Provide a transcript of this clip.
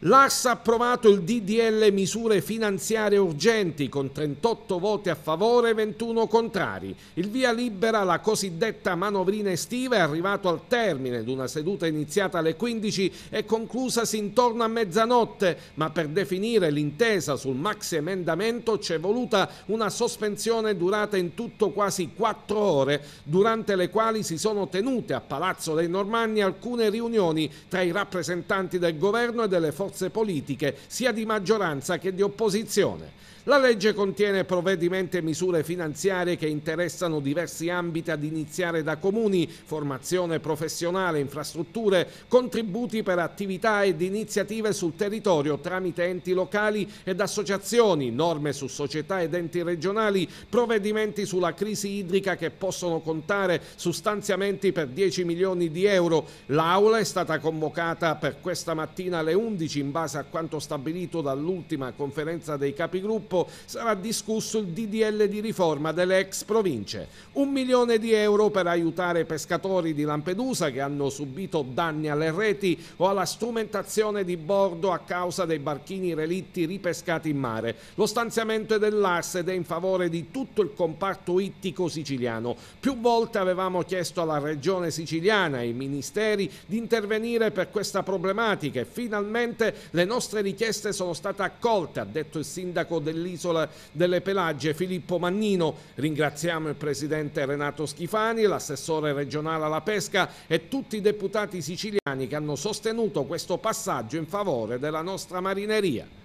L'AS ha approvato il DDL misure finanziarie urgenti con 38 voti a favore e 21 contrari. Il via libera alla cosiddetta manovrina estiva è arrivato al termine di una seduta iniziata alle 15 e conclusasi intorno a mezzanotte, ma per definire l'intesa sul maxi emendamento c'è voluta una sospensione durata in tutto quasi 4 ore, durante le quali si sono tenute a Palazzo dei Normanni alcune riunioni tra i rappresentanti del governo e delle forze forze politiche, sia di maggioranza che di opposizione. La legge contiene provvedimenti e misure finanziarie che interessano diversi ambiti ad iniziare da comuni, formazione professionale, infrastrutture, contributi per attività ed iniziative sul territorio tramite enti locali ed associazioni, norme su società ed enti regionali, provvedimenti sulla crisi idrica che possono contare su stanziamenti per 10 milioni di euro. L'Aula è stata convocata per questa mattina alle 11 15 in base a quanto stabilito dall'ultima conferenza dei capigruppo sarà discusso il DDL di riforma delle ex province. Un milione di euro per aiutare pescatori di Lampedusa che hanno subito danni alle reti o alla strumentazione di bordo a causa dei barchini relitti ripescati in mare. Lo stanziamento è dell'ARS ed è in favore di tutto il comparto ittico siciliano. Più volte avevamo chiesto alla Regione siciliana e ai ministeri di intervenire per questa problematica e finalmente Ovviamente le nostre richieste sono state accolte, ha detto il sindaco dell'isola delle Pelagie Filippo Mannino. Ringraziamo il presidente Renato Schifani, l'assessore regionale alla pesca e tutti i deputati siciliani che hanno sostenuto questo passaggio in favore della nostra marineria.